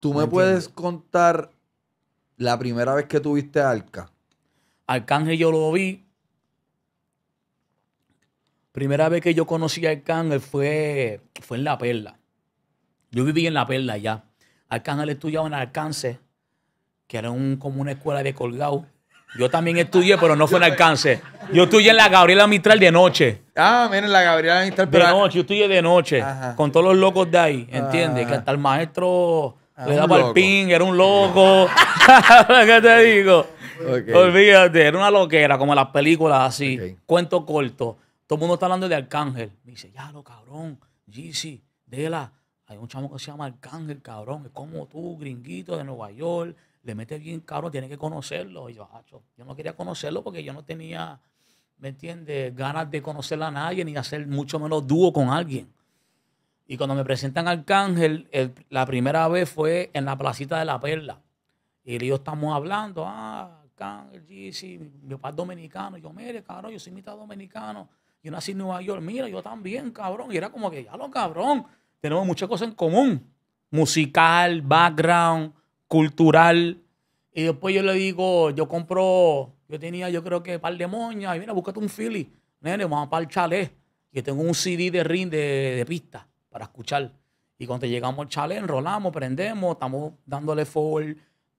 ¿Tú me, puedes contar la primera vez que tuviste Arca? Arcángel yo lo vi. Primera vez que yo conocí a Arcángel fue, fue en La Perla. Yo viví en La Perla ya. Arcángel estudiaba en Alcance, que era un, como una escuela de colgado. Yo también estudié, pero no fue en Alcance. Yo estudié en la Gabriela Mistral de noche. Ah, miren, la Gabriela Mistral. De noche, yo estudié de noche. Con todos los locos de ahí, ¿entiendes? Que hasta el maestro Ah, le daba el ping, era un loco. ¿Qué te digo? Olvídate, era una loquera, como las películas así. Cuento corto. Todo el mundo está hablando de Arcángel. Me dice, ya lo cabrón, Jeezy, Dela. Hay un chamo que se llama Arcángel, cabrón. Es como tú, gringuito de Nueva York. Le mete bien, cabrón, tiene que conocerlo. Y yo, yo no quería conocerlo porque yo no tenía, ¿me entiendes? Ganas de conocer a nadie ni hacer mucho menos dúo con alguien. Y cuando me presentan al Cángel, la primera vez fue en la placita de la Perla. Y yo estamos hablando, ah, Cángel, sí, mi papá es dominicano. yo, mire, cabrón, yo soy mitad dominicano. Yo nací en Nueva York, mira, yo también, cabrón. Y era como que, ya lo cabrón, tenemos muchas cosas en común. Musical, background, cultural. Y después yo le digo, yo compro, yo tenía, yo creo que un par de moñas. Y mira, búscate un Philly. Nene, vamos para el chalet. Que tengo un CD de ring de, de pista para escuchar. Y cuando llegamos al chalet, enrolamos, prendemos, estamos dándole full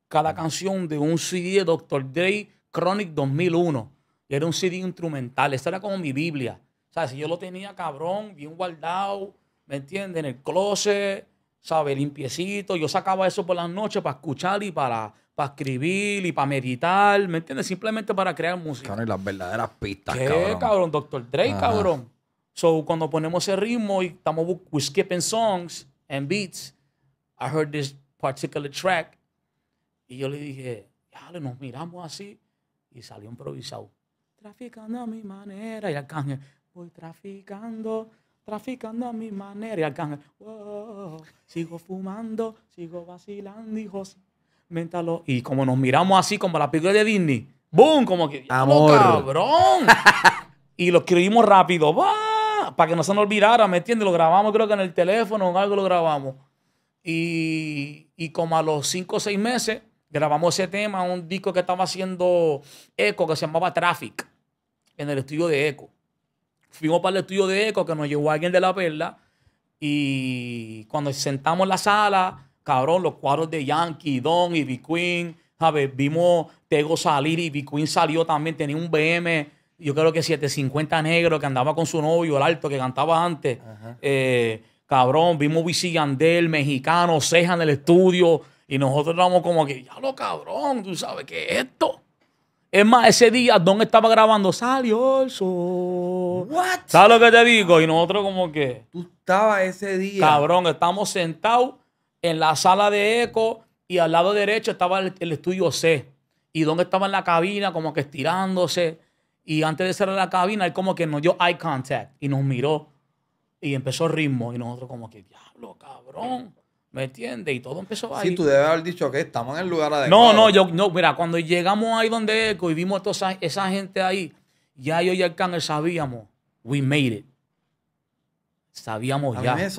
cada canción de un CD de Dr. Dre Chronic 2001. era un CD instrumental. Esa era como mi Biblia. si Yo lo tenía cabrón, bien guardado, ¿me entiendes? En el closet, sabe Limpiecito. Yo sacaba eso por las noches para escuchar y para, para escribir y para meditar, ¿me entiendes? Simplemente para crear música. y las verdaderas pistas, ¿Qué, cabrón? Dr. Dre, cabrón. So, cuando ponemos el ritmo y estamos we're skipping songs and beats, I heard this particular track. Y yo le dije, dale, nos miramos así. Y salió improvisado. Traficando a mi manera. Y canje voy traficando, traficando a mi manera. Y al sigo fumando, sigo vacilando, hijos. Méntalo. Y como nos miramos así, como la película de Disney. ¡Boom! Como que, ¡Cabrón! y lo escribimos rápido. ¡Bah! para que no se nos olvidara, ¿me entiendes? Lo grabamos creo que en el teléfono o algo lo grabamos. Y, como a los cinco o seis meses grabamos ese tema, un disco que estaba haciendo Echo, que se llamaba Traffic, en el estudio de Echo. Fuimos para el estudio de Echo, que nos llevó alguien de la perla, y cuando sentamos en la sala, cabrón, los cuadros de Yankee, Don y B Queen, ¿sabes? Vimos Tego salir y B Queen salió también, tenía un BM yo creo que 750 negro que andaba con su novio, el alto que cantaba antes. Eh, cabrón, vimos Bici Yandel, mexicano, ceja en el estudio. Y nosotros estábamos como que, ya lo cabrón, tú sabes qué es esto. Es más, ese día Don estaba grabando, salió What? ¿Sabes lo que te digo? Y nosotros como que... Tú estabas ese día. Cabrón, estamos sentados en la sala de eco y al lado derecho estaba el, estudio C. Y Don estaba en la cabina como que estirándose. Y antes de cerrar la cabina, él como que nos dio eye contact y nos miró y empezó ritmo. Y nosotros como que, diablo, cabrón. ¿Me entiende Y todo empezó ahí. Sí, tú debes haber dicho que estamos en el lugar adecuado. No, no, yo, no, mira, cuando llegamos ahí donde Eco y vimos toda esa, gente ahí, ya yo y el cáncer sabíamos, we made it. Sabíamos ya.